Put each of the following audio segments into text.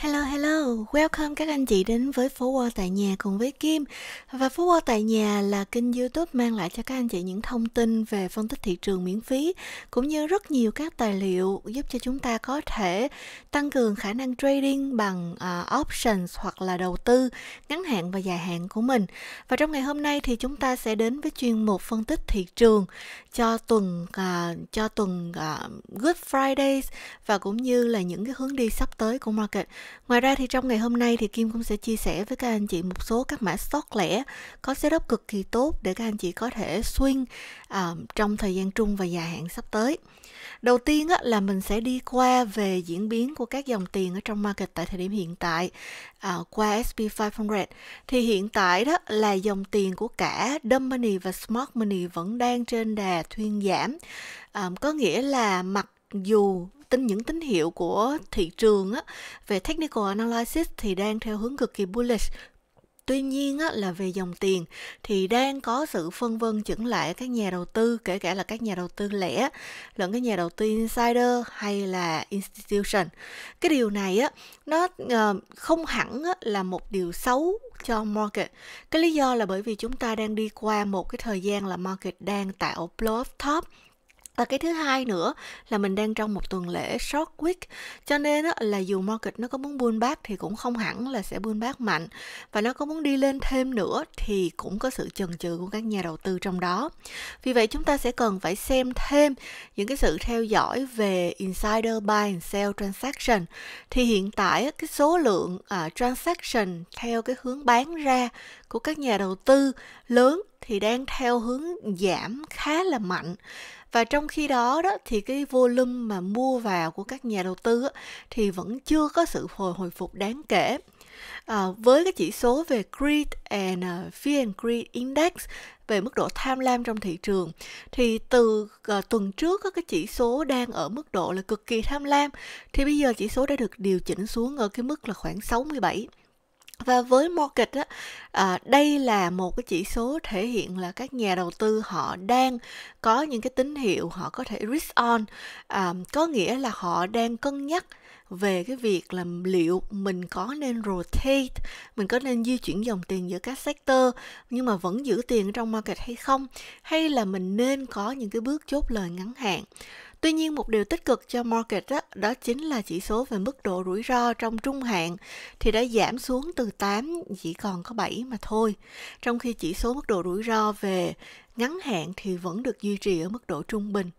Hello hello, welcome các anh chị đến với Phố Wall tại nhà cùng với Kim Và Phố Wall tại nhà là kênh youtube mang lại cho các anh chị những thông tin về phân tích thị trường miễn phí Cũng như rất nhiều các tài liệu giúp cho chúng ta có thể tăng cường khả năng trading bằng uh, options hoặc là đầu tư ngắn hạn và dài hạn của mình Và trong ngày hôm nay thì chúng ta sẽ đến với chuyên mục phân tích thị trường cho tuần uh, cho tuần uh, Good Fridays và cũng như là những cái hướng đi sắp tới của market Ngoài ra thì trong ngày hôm nay thì Kim cũng sẽ chia sẻ với các anh chị một số các mã stock lẻ có setup cực kỳ tốt để các anh chị có thể swing uh, trong thời gian trung và dài hạn sắp tới. Đầu tiên á, là mình sẽ đi qua về diễn biến của các dòng tiền ở trong market tại thời điểm hiện tại uh, qua SP500. Thì hiện tại đó là dòng tiền của cả dumb money và smart money vẫn đang trên đà thuyên giảm. Uh, có nghĩa là mặc dù tính những tín hiệu của thị trường á, về technical analysis thì đang theo hướng cực kỳ bullish Tuy nhiên á, là về dòng tiền thì đang có sự phân vân chững lại các nhà đầu tư kể cả là các nhà đầu tư lẻ lẫn các nhà đầu tư insider hay là institution. Cái điều này á nó uh, không hẳn á, là một điều xấu cho market. Cái lý do là bởi vì chúng ta đang đi qua một cái thời gian là market đang tạo bluff top và cái thứ hai nữa là mình đang trong một tuần lễ short week cho nên là dù market nó có muốn buôn back thì cũng không hẳn là sẽ buôn back mạnh và nó có muốn đi lên thêm nữa thì cũng có sự chần chừ của các nhà đầu tư trong đó. Vì vậy chúng ta sẽ cần phải xem thêm những cái sự theo dõi về insider buy and sell transaction thì hiện tại cái số lượng uh, transaction theo cái hướng bán ra của các nhà đầu tư lớn thì đang theo hướng giảm khá là mạnh và trong khi đó đó thì cái volume mà mua vào của các nhà đầu tư thì vẫn chưa có sự hồi hồi phục đáng kể à, với cái chỉ số về greed and à, fear and greed index về mức độ tham lam trong thị trường thì từ uh, tuần trước các cái chỉ số đang ở mức độ là cực kỳ tham lam thì bây giờ chỉ số đã được điều chỉnh xuống ở cái mức là khoảng 67 và với market á, à, đây là một cái chỉ số thể hiện là các nhà đầu tư họ đang có những cái tín hiệu họ có thể risk on à, có nghĩa là họ đang cân nhắc về cái việc là liệu mình có nên rotate, mình có nên di chuyển dòng tiền giữa các sector nhưng mà vẫn giữ tiền trong market hay không hay là mình nên có những cái bước chốt lời ngắn hạn. Tuy nhiên, một điều tích cực cho market đó, đó chính là chỉ số về mức độ rủi ro trong trung hạn thì đã giảm xuống từ 8 chỉ còn có 7 mà thôi. Trong khi chỉ số mức độ rủi ro về ngắn hạn thì vẫn được duy trì ở mức độ trung bình.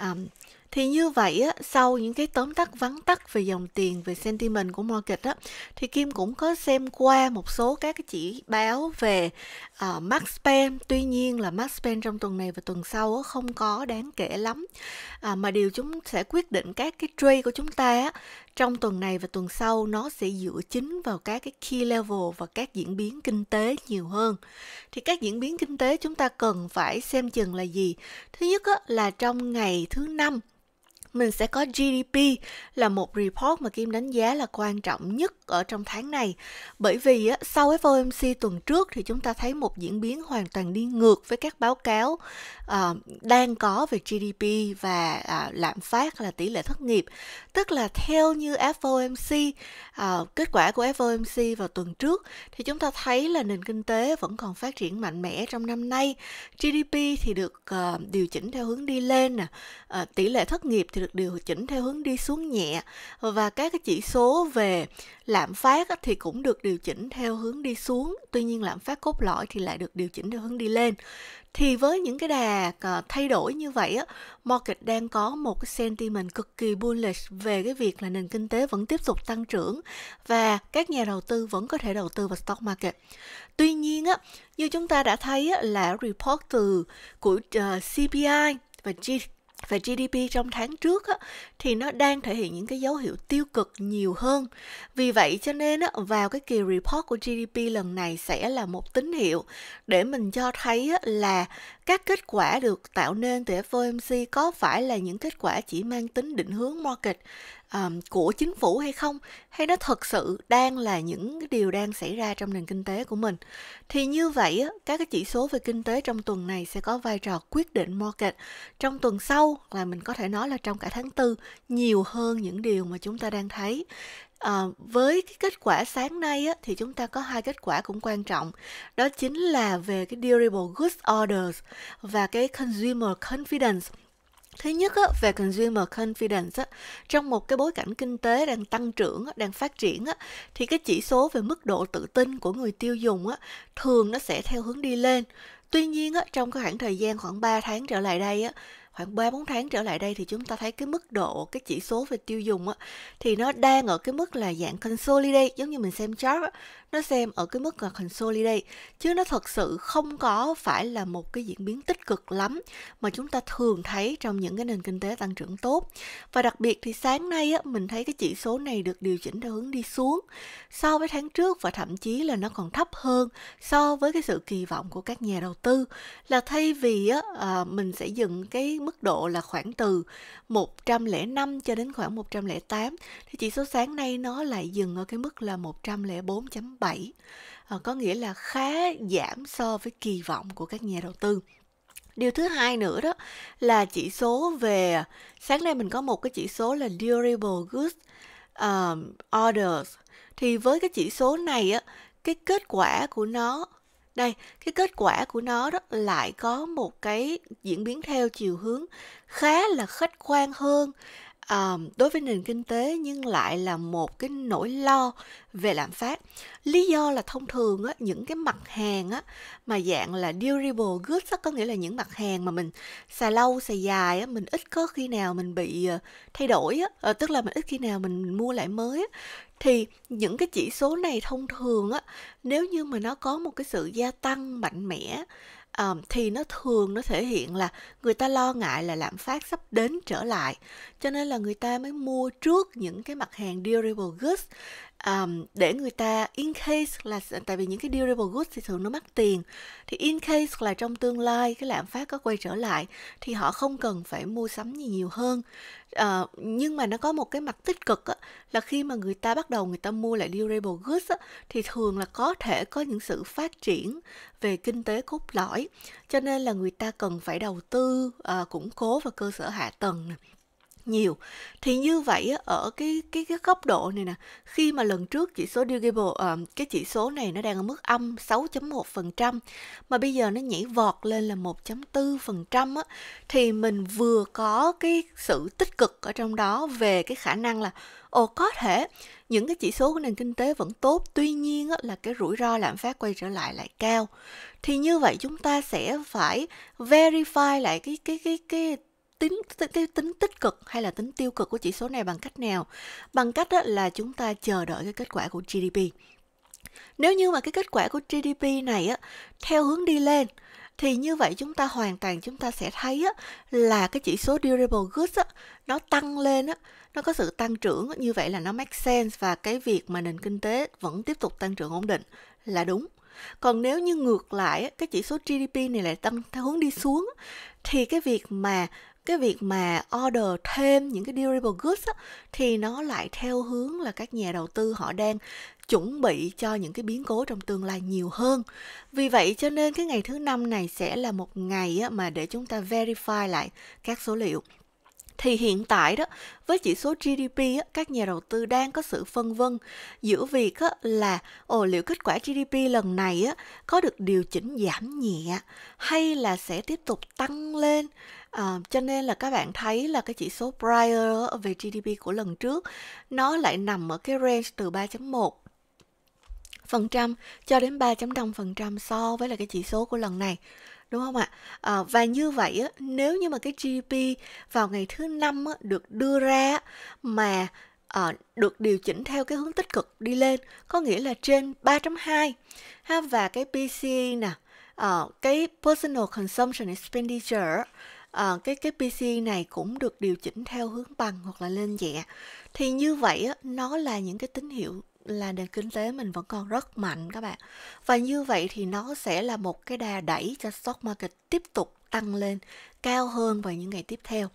Um, thì như vậy á, sau những cái tóm tắt vắn tắt về dòng tiền về sentiment của market á, thì Kim cũng có xem qua một số các cái chỉ báo về uh, à, Max Pen tuy nhiên là Max Pen trong tuần này và tuần sau á, không có đáng kể lắm à, mà điều chúng sẽ quyết định các cái trade của chúng ta á, trong tuần này và tuần sau nó sẽ dựa chính vào các cái key level và các diễn biến kinh tế nhiều hơn thì các diễn biến kinh tế chúng ta cần phải xem chừng là gì thứ nhất á, là trong ngày thứ năm mình sẽ có GDP là một report mà Kim đánh giá là quan trọng nhất ở trong tháng này. Bởi vì á, sau FOMC tuần trước thì chúng ta thấy một diễn biến hoàn toàn đi ngược với các báo cáo uh, đang có về GDP và uh, lạm phát là tỷ lệ thất nghiệp. Tức là theo như FOMC, uh, à, kết quả của FOMC vào tuần trước thì chúng ta thấy là nền kinh tế vẫn còn phát triển mạnh mẽ trong năm nay. GDP thì được uh, điều chỉnh theo hướng đi lên nè, uh, tỷ lệ thất nghiệp thì thì được điều chỉnh theo hướng đi xuống nhẹ và các cái chỉ số về lạm phát thì cũng được điều chỉnh theo hướng đi xuống tuy nhiên lạm phát cốt lõi thì lại được điều chỉnh theo hướng đi lên thì với những cái đà ờ, thay đổi như vậy á market đang có một cái sentiment cực kỳ bullish về cái việc là nền kinh tế vẫn tiếp tục tăng trưởng và các nhà đầu tư vẫn có thể đầu tư vào stock market tuy nhiên á như chúng ta đã thấy á, là report từ của uh, ờ, CPI và G, về GDP trong tháng trước á, thì nó đang thể hiện những cái dấu hiệu tiêu cực nhiều hơn. Vì vậy cho nên á, vào cái kỳ report của GDP lần này sẽ là một tín hiệu để mình cho thấy á, là các kết quả được tạo nên từ FOMC có phải là những kết quả chỉ mang tính định hướng market um, của chính phủ hay không hay nó thật sự đang là những cái điều đang xảy ra trong nền kinh tế của mình thì như vậy các cái chỉ số về kinh tế trong tuần này sẽ có vai trò quyết định market trong tuần sau là mình có thể nói là trong cả tháng tư nhiều hơn những điều mà chúng ta đang thấy À, với cái kết quả sáng nay á, thì chúng ta có hai kết quả cũng quan trọng đó chính là về cái durable goods orders và cái consumer confidence Thứ nhất á, về consumer confidence á, trong một cái bối cảnh kinh tế đang tăng trưởng, á, đang phát triển á, thì cái chỉ số về mức độ tự tin của người tiêu dùng á, thường nó sẽ theo hướng đi lên. Tuy nhiên á, trong cái khoảng thời gian khoảng 3 tháng trở lại đây á, khoảng 3 4 tháng trở lại đây thì chúng ta thấy cái mức độ cái chỉ số về tiêu dùng á thì nó đang ở cái mức là dạng consolidate giống như mình xem chart á, nó xem ở cái mức là consolidate chứ nó thật sự không có phải là một cái diễn biến tích cực lắm mà chúng ta thường thấy trong những cái nền kinh tế tăng trưởng tốt. Và đặc biệt thì sáng nay á mình thấy cái chỉ số này được điều chỉnh theo hướng đi xuống so với tháng trước và thậm chí là nó còn thấp hơn so với cái sự kỳ vọng của các nhà đầu tư là thay vì á, à, mình sẽ dừng cái mức độ là khoảng từ 105 cho đến khoảng 108 thì chỉ số sáng nay nó lại dừng ở cái mức là 104.7 à, ờ, có nghĩa là khá giảm so với kỳ vọng của các nhà đầu tư Điều thứ hai nữa đó là chỉ số về sáng nay mình có một cái chỉ số là durable goods um, orders thì với cái chỉ số này á cái kết quả của nó đây cái kết quả của nó đó lại có một cái diễn biến theo chiều hướng khá là khách quan hơn à, đối với nền kinh tế nhưng lại là một cái nỗi lo về lạm phát lý do là thông thường á, những cái mặt hàng á, mà dạng là durable goods á, có nghĩa là những mặt hàng mà mình xài lâu xài dài á, mình ít có khi nào mình bị ờ, thay đổi á, ờ, tức là mình ít khi nào mình mua lại mới á thì những cái chỉ số này thông thường á nếu như mà nó có một cái sự gia tăng mạnh mẽ um, thì nó thường nó thể hiện là người ta lo ngại là lạm phát sắp đến trở lại cho nên là người ta mới mua trước những cái mặt hàng durable goods um, để người ta in case là tại vì những cái durable goods thì thường nó mắc tiền thì in case là trong tương lai cái lạm phát có quay trở lại thì họ không cần phải mua sắm gì nhiều hơn uh, nhưng mà nó có một cái mặt tích cực á, là khi mà người ta bắt đầu người ta mua lại durable goods á, thì thường là có thể có những sự phát triển về kinh tế cốt lõi cho nên là người ta cần phải đầu tư uh, củng cố và cơ sở hạ tầng này nhiều thì như vậy ở cái cái cái góc độ này nè khi mà lần trước chỉ số Dirigible uh, ờ, cái chỉ số này nó đang ở mức âm 6.1% mà bây giờ nó nhảy vọt lên là 1.4% thì mình vừa có cái sự tích cực ở trong đó về cái khả năng là ồ có thể những cái chỉ số của nền kinh tế vẫn tốt tuy nhiên là cái rủi ro lạm phát quay trở lại lại cao thì như vậy chúng ta sẽ phải verify lại cái cái cái cái tính cái tính tích cực hay là tính tiêu cực của chỉ số này bằng cách nào bằng cách đó là chúng ta chờ đợi cái kết quả của GDP nếu như mà cái kết quả của GDP này á, theo hướng đi lên thì như vậy chúng ta hoàn toàn chúng ta sẽ thấy á, là cái chỉ số durable goods á, nó tăng lên á, nó có sự tăng trưởng như vậy là nó make sense và cái việc mà nền kinh tế vẫn tiếp tục tăng trưởng ổn định là đúng còn nếu như ngược lại cái chỉ số GDP này lại tăng theo hướng đi xuống thì cái việc mà cái việc mà order thêm những cái durable goods á, thì nó lại theo hướng là các nhà đầu tư họ đang chuẩn bị cho những cái biến cố trong tương lai nhiều hơn. Vì vậy cho nên cái ngày thứ năm này sẽ là một ngày á, mà để chúng ta verify lại các số liệu thì hiện tại đó với chỉ số GDP á, các nhà đầu tư đang có sự phân vân giữa việc á, là ồ liệu kết quả GDP lần này á, có được điều chỉnh giảm nhẹ hay là sẽ tiếp tục tăng lên À, cho nên là các bạn thấy là cái chỉ số prior về GDP của lần trước nó lại nằm ở cái range từ 3.1 phần trăm cho đến 3.5 phần trăm so với là cái chỉ số của lần này đúng không ạ à, và như vậy nếu như mà cái GDP vào ngày thứ năm được đưa ra mà à, được điều chỉnh theo cái hướng tích cực đi lên có nghĩa là trên 3.2 ha và cái PCE nè à, cái personal consumption expenditure à, cái cái PC này cũng được điều chỉnh theo hướng bằng hoặc là lên dẹ thì như vậy á, nó là những cái tín hiệu là nền kinh tế mình vẫn còn rất mạnh các bạn và như vậy thì nó sẽ là một cái đà đẩy cho stock market tiếp tục tăng lên cao hơn vào những ngày tiếp theo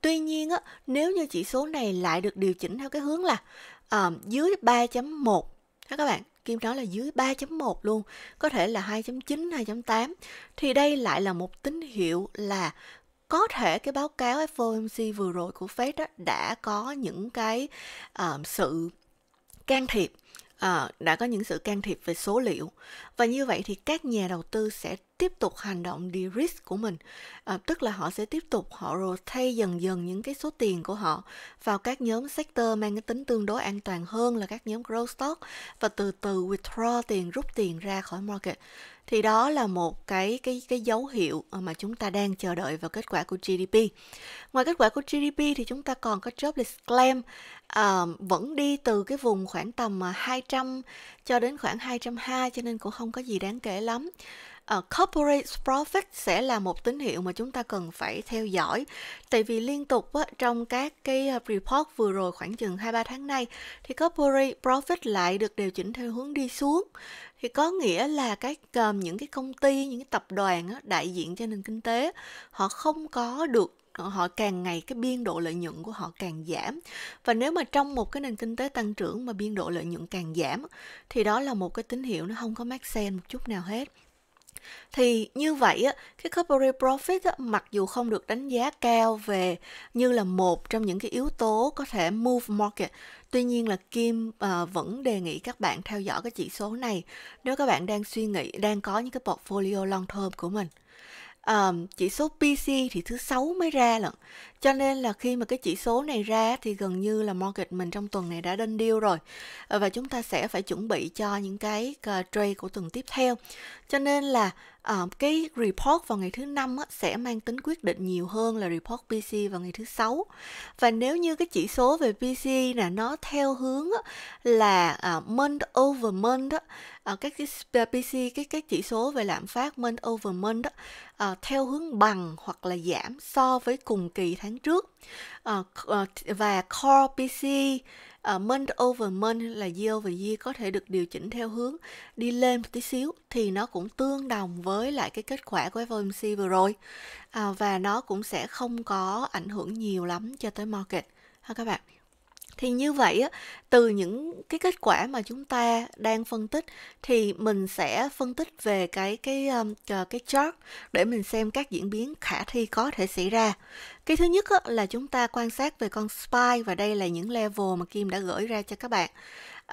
tuy nhiên á, nếu như chỉ số này lại được điều chỉnh theo cái hướng là à, dưới 3.1 các bạn kim đó là dưới 3.1 luôn, có thể là 2.9, 2.8 thì đây lại là một tín hiệu là có thể cái báo cáo FOMC vừa rồi của Fed đó đã có những cái uh, sự can thiệp à, đã có những sự can thiệp về số liệu và như vậy thì các nhà đầu tư sẽ tiếp tục hành động de-risk của mình à, tức là họ sẽ tiếp tục họ thay dần dần những cái số tiền của họ vào các nhóm sector mang cái tính tương đối an toàn hơn là các nhóm growth stock và từ từ withdraw tiền rút tiền ra khỏi market thì đó là một cái cái cái dấu hiệu ờ, mà chúng ta đang chờ đợi vào kết quả của GDP. Ngoài kết quả của GDP thì chúng ta còn có jobless claim uh, vẫn đi từ cái vùng khoảng tầm 200 ờ, cho đến khoảng 202 cho nên cũng không có gì đáng kể lắm uh, corporate profit sẽ là một tín hiệu mà chúng ta cần phải theo dõi tại vì liên tục á, trong các cái ờ, report vừa rồi khoảng chừng 2-3 tháng nay thì corporate profit lại được điều chỉnh theo hướng đi xuống thì có nghĩa là các uh, ờ, những cái công ty những cái tập đoàn á, đại diện cho nền kinh tế họ không có được họ càng ngày cái biên độ lợi nhuận của họ càng giảm và nếu mà trong một cái nền kinh tế tăng trưởng mà biên độ lợi nhuận càng giảm thì đó là một cái tín hiệu nó không có make sense một chút nào hết thì như vậy á, cái corporate profit mặc dù không được đánh giá cao về như là một trong những cái yếu tố có thể move market tuy nhiên là kim ờ, vẫn đề nghị các bạn theo dõi cái chỉ số này nếu các bạn đang suy nghĩ đang có những cái portfolio long term của mình chỉ số PC thì thứ sáu mới ra lận cho nên là khi mà cái chỉ số này ra thì gần như là market mình trong tuần này đã đinh điêu rồi ờ, và chúng ta sẽ phải chuẩn bị cho những cái ờ, trade của tuần tiếp theo. Cho nên là uh, cái report vào ngày thứ năm sẽ mang tính quyết định nhiều hơn là report PC vào ngày thứ sáu và nếu như cái chỉ số về PC là nó theo hướng là uh, month over month á, uh, các cái PC cái cái chỉ số về lạm phát month over month á, uh, theo hướng bằng hoặc là giảm so với cùng kỳ tháng tháng trước ờ, ờ, và Core PC uh, ờ, month over month là year over year có thể được điều chỉnh theo hướng đi lên một tí xíu thì nó cũng tương đồng với lại cái kết quả của FOMC vừa rồi và nó cũng sẽ không có ảnh hưởng nhiều lắm cho tới market ha các bạn thì như vậy á từ những cái kết quả mà chúng ta đang phân tích thì mình sẽ phân tích về cái cái um, ờ, cái chart để mình xem các diễn biến khả thi có thể xảy ra cái thứ nhất á, là chúng ta quan sát về con spy và đây là những level mà kim đã gửi ra cho các bạn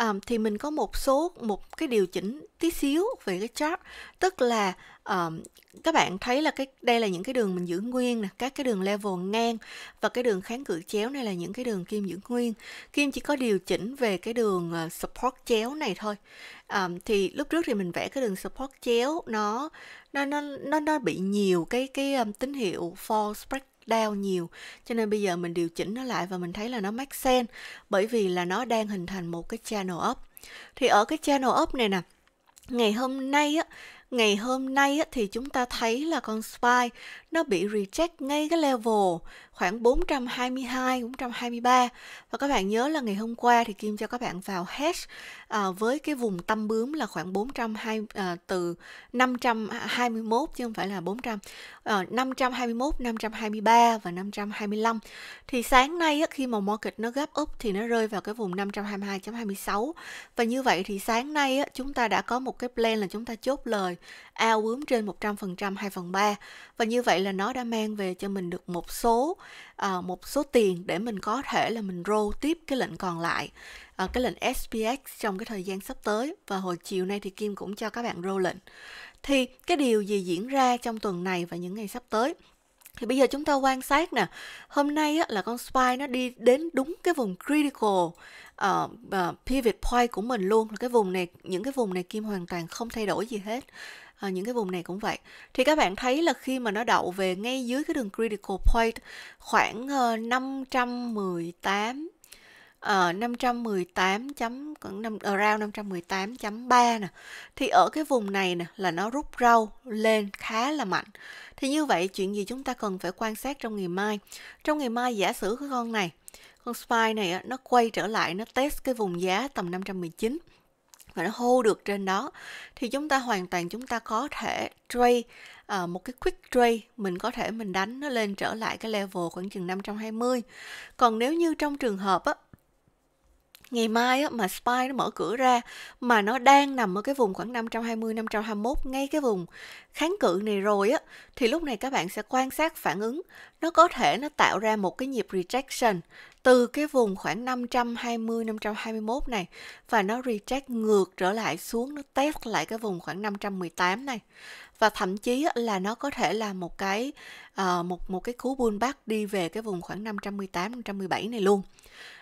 um, thì mình có một số một cái điều chỉnh tí xíu về cái chart tức là um, các bạn thấy là cái đây là những cái đường mình giữ nguyên nè các cái đường level ngang và cái đường kháng cự chéo này là những cái đường kim giữ nguyên kim chỉ có điều chỉnh về cái đường ờ, support chéo này thôi um, thì lúc trước thì mình vẽ cái đường support chéo nó nó nó nó, nó bị nhiều cái cái um, tín hiệu false break đau nhiều cho nên bây giờ mình điều chỉnh nó lại và mình thấy là nó make sense bởi vì là nó đang hình thành một cái channel up thì ở cái channel up này nè ngày hôm nay á ngày hôm nay á, thì chúng ta thấy là con spy nó bị reject ngay cái level khoảng 422 423 và các bạn nhớ là ngày hôm qua thì Kim cho các bạn vào hash à, với cái vùng tâm bướm là khoảng 420 à, từ 521 chứ không phải là 400 à, 521 523 và 525 thì sáng nay á, khi mà market nó gấp up thì nó rơi vào cái vùng 522.26 và như vậy thì sáng nay á, chúng ta đã có một cái plan là chúng ta chốt lời ao bướm trên 100% 2 phần 3 và như vậy là nó đã mang về cho mình được một số À, một số tiền để mình có thể là mình roll tiếp cái lệnh còn lại à, cái lệnh SPX trong cái thời gian sắp tới và hồi chiều nay thì Kim cũng cho các bạn roll lệnh thì cái điều gì diễn ra trong tuần này và những ngày sắp tới thì bây giờ chúng ta quan sát nè hôm nay á, là con spy nó đi đến đúng cái vùng critical uh, uh, pivot point của mình luôn cái vùng này những cái vùng này kim hoàn toàn không thay đổi gì hết à, những cái vùng này cũng vậy thì các bạn thấy là khi mà nó đậu về ngay dưới cái đường critical point khoảng uh, 518 uh, 518 chấm năm around 518.3 nè thì ở cái vùng này nè là nó rút rau lên khá là mạnh thì như vậy chuyện gì chúng ta cần phải quan sát trong ngày mai trong ngày mai giả sử cái con này con spy này nó quay trở lại nó test cái vùng giá tầm 519 và nó hold được trên đó thì chúng ta hoàn toàn chúng ta có thể trade à, một cái quick trade mình có thể mình đánh nó lên trở lại cái level khoảng chừng 520 còn nếu như trong trường hợp á, ngày mai á, mà SPY nó mở cửa ra mà nó đang nằm ở cái vùng khoảng 520 521 ngay cái vùng kháng cự này rồi á thì lúc này các bạn sẽ quan sát phản ứng nó có thể nó tạo ra một cái nhịp rejection từ cái vùng khoảng 520 521 này và nó reject ngược trở lại xuống nó test lại cái vùng khoảng 518 này và thậm chí là nó có thể là một cái uh, một một cái cú pullback đi về cái vùng khoảng 518 517 này luôn.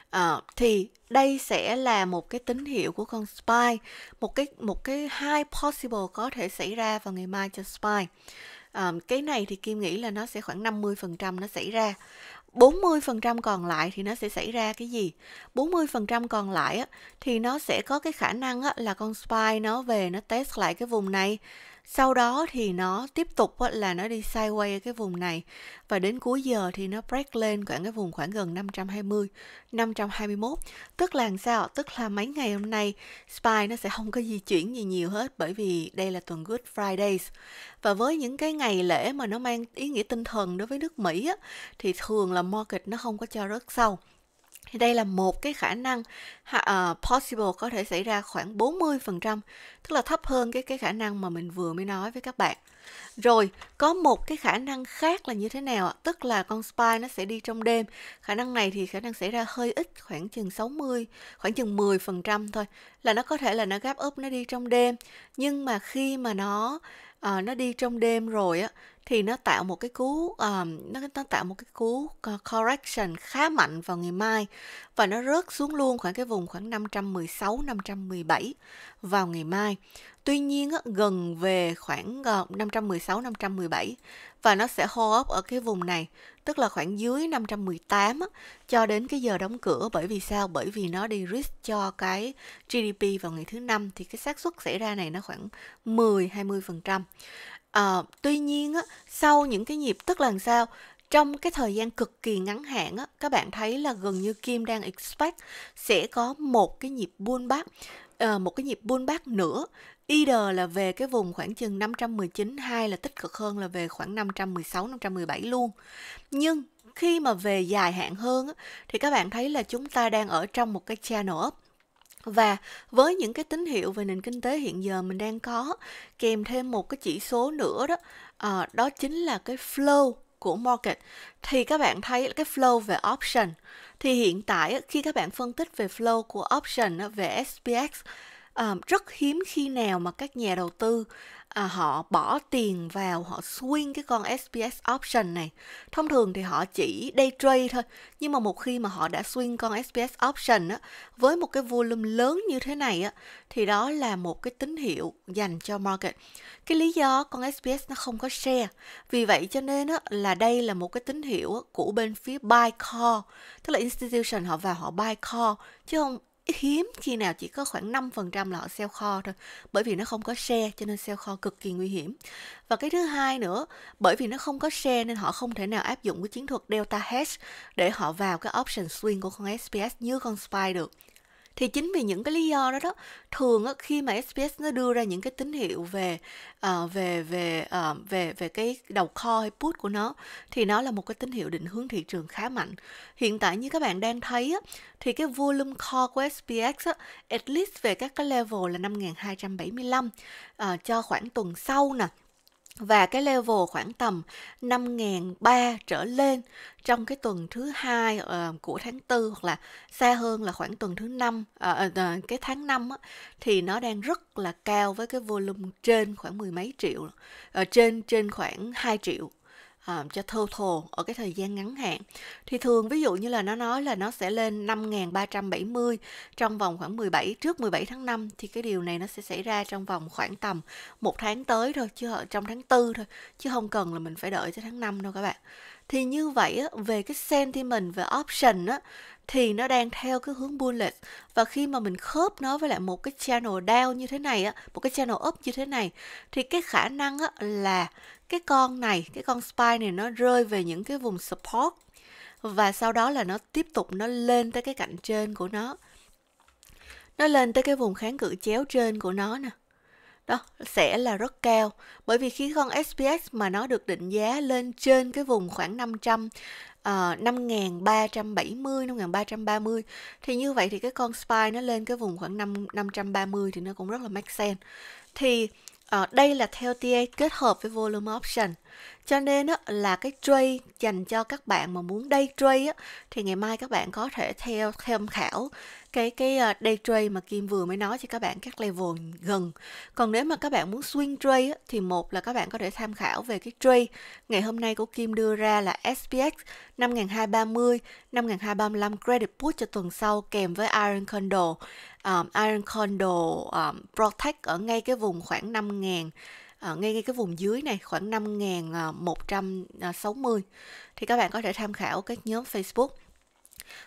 À, thì đây sẽ là một cái tín hiệu của con SPY, một cái một cái high possible có thể xảy ra vào ngày mai cho SPY. À, cái này thì Kim nghĩ là nó sẽ khoảng 50% nó xảy ra. 40% còn lại thì nó sẽ xảy ra cái gì? 40% còn lại thì nó sẽ có cái khả năng là con spy nó về nó test lại cái vùng này sau đó thì nó tiếp tục là nó đi sideways ở cái vùng này và đến cuối giờ thì nó break lên khoảng cái vùng khoảng gần 520 521 tức là sao tức là mấy ngày hôm nay SPY nó sẽ không có di chuyển gì nhiều hết bởi vì đây là tuần Good Fridays và với những cái ngày lễ mà nó mang ý nghĩa tinh thần đối với nước Mỹ á, thì thường là market nó không có cho rớt sâu thì đây là một cái khả năng uh, possible có thể xảy ra khoảng 40%, tức là thấp hơn cái cái khả năng mà mình vừa mới nói với các bạn. Rồi, có một cái khả năng khác là như thế nào ạ? Tức là con spy nó sẽ đi trong đêm. Khả năng này thì khả năng xảy ra hơi ít, khoảng chừng 60, khoảng chừng 10% thôi. Là nó có thể là nó gáp up nó đi trong đêm. Nhưng mà khi mà nó uh, nó đi trong đêm rồi á thì nó tạo một cái cú um, nó nó tạo một cái cú ờ, correction khá mạnh vào ngày mai và nó rớt xuống luôn khoảng cái vùng khoảng 516 517 vào ngày mai. Tuy nhiên gần về khoảng 516 ờ, 517 và nó sẽ hold up ở cái vùng này, tức là khoảng dưới 518 cho đến cái giờ đóng cửa bởi vì sao? Bởi vì nó đi risk cho cái GDP vào ngày thứ năm thì cái xác suất xảy ra này nó khoảng 10 20%. À, tuy nhiên á, sau những cái nhịp tức là sao trong cái thời gian cực kỳ ngắn hạn á, các bạn thấy là gần như Kim đang expect sẽ có một cái nhịp buôn back uh, một cái nhịp buôn back nữa Either là về cái vùng khoảng chừng 519 hay là tích cực hơn là về khoảng 516 517 luôn. Nhưng khi mà về dài hạn hơn thì các bạn thấy là chúng ta đang ở trong một cái channel up và với những cái tín hiệu về nền kinh tế hiện giờ mình đang có kèm thêm một cái chỉ số nữa đó à, đó chính là cái flow của market thì các bạn thấy cái flow về option thì hiện tại khi các bạn phân tích về flow của option về SPX ờ, rất hiếm khi nào mà các nhà đầu tư à, họ bỏ tiền vào họ swing cái con SPS option này thông thường thì họ chỉ day trade thôi nhưng mà một khi mà họ đã swing con SPS option á, với một cái volume lớn như thế này á, thì đó là một cái tín hiệu dành cho market cái lý do con SPS nó không có share vì vậy cho nên á, là đây là một cái tín hiệu của bên phía buy call tức là institution họ vào họ buy call chứ không hiếm khi nào chỉ có khoảng 5% là họ sell kho thôi bởi vì nó không có xe cho nên sell kho cực kỳ nguy hiểm và cái thứ hai nữa bởi vì nó không có xe nên họ không thể nào áp dụng cái chiến thuật delta hedge để họ vào cái option swing của con SPS như con SPY được thì chính vì những cái lý do đó đó thường á, khi mà SPS nó đưa ra những cái tín hiệu về uh, về về uh, về về cái đầu kho hay put của nó thì nó là một cái tín hiệu định hướng thị trường khá mạnh hiện tại như các bạn đang thấy á, thì cái volume kho của SPX á, at least về các cái level là 5.275 uh, ờ, cho khoảng tuần sau nè và cái level khoảng tầm 5.300 trở lên trong cái tuần thứ hai uh, của tháng 4 hoặc là xa hơn là khoảng tuần thứ năm uh, uh, cái tháng 5 á, thì nó đang rất là cao với cái volume trên khoảng mười mấy triệu uh, trên trên khoảng 2 triệu à, cho total ở cái thời gian ngắn hạn thì thường ví dụ như là nó nói là nó sẽ lên 5.370 trong vòng khoảng 17 trước 17 tháng 5 thì cái điều này nó sẽ xảy ra trong vòng khoảng tầm một tháng tới thôi chứ trong tháng 4 thôi chứ không cần là mình phải đợi tới tháng 5 đâu các bạn thì như vậy á, về cái sentiment về option á, thì nó đang theo cái hướng bullish và khi mà mình khớp nó với lại một cái channel down như thế này á, một cái channel up như thế này thì cái khả năng á, là cái con này, cái con spy này nó rơi về những cái vùng support và sau đó là nó tiếp tục nó lên tới cái cạnh trên của nó. Nó lên tới cái vùng kháng cự chéo trên của nó nè đó sẽ là rất cao bởi vì khi con SPS mà nó được định giá lên trên cái vùng khoảng 500 uh, 5370 5330 thì như vậy thì cái con SPY nó lên cái vùng khoảng 5 530 thì nó cũng rất là make sense. Thì uh, đây là theo TA kết hợp với volume option cho nên là cái trade dành cho các bạn mà muốn day trade thì ngày mai các bạn có thể theo tham khảo cái cái ờ, day trade mà Kim vừa mới nói cho các bạn các level gần. Còn nếu mà các bạn muốn swing trade thì một là các bạn có thể tham khảo về cái trade ngày hôm nay của Kim đưa ra là SPX 5230, 5235 credit put cho tuần sau kèm với Iron Condor. Um, ờ, Iron Condor um, ờ, protect ở ngay cái vùng khoảng 5000 à, ngay cái vùng dưới này khoảng 5160 ờ, ờ, thì các bạn có thể tham khảo cái nhóm Facebook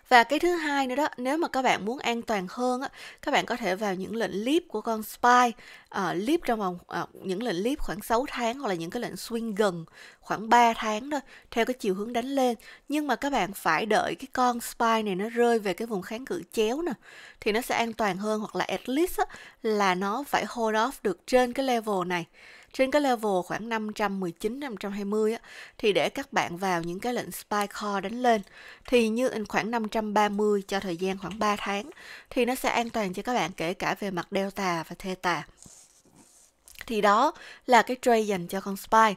và cái thứ hai nữa đó, nếu mà các bạn muốn an toàn hơn á, các bạn có thể vào những lệnh clip của con spy, à, clip trong vòng à, những lệnh clip khoảng 6 tháng hoặc là những cái lệnh swing gần khoảng 3 tháng thôi, theo cái chiều hướng đánh lên. Nhưng mà các bạn phải đợi cái con spy này nó rơi về cái vùng kháng cự chéo nè, thì nó sẽ an toàn hơn hoặc là at least á, là nó phải hold off được trên cái level này. Trên cái level khoảng 519-520 thì để các bạn vào những cái lệnh spy call đánh lên thì như khoảng 530 cho thời gian khoảng 3 tháng thì nó sẽ an toàn cho các bạn kể cả về mặt delta và theta thì đó là cái tray dành cho con spy.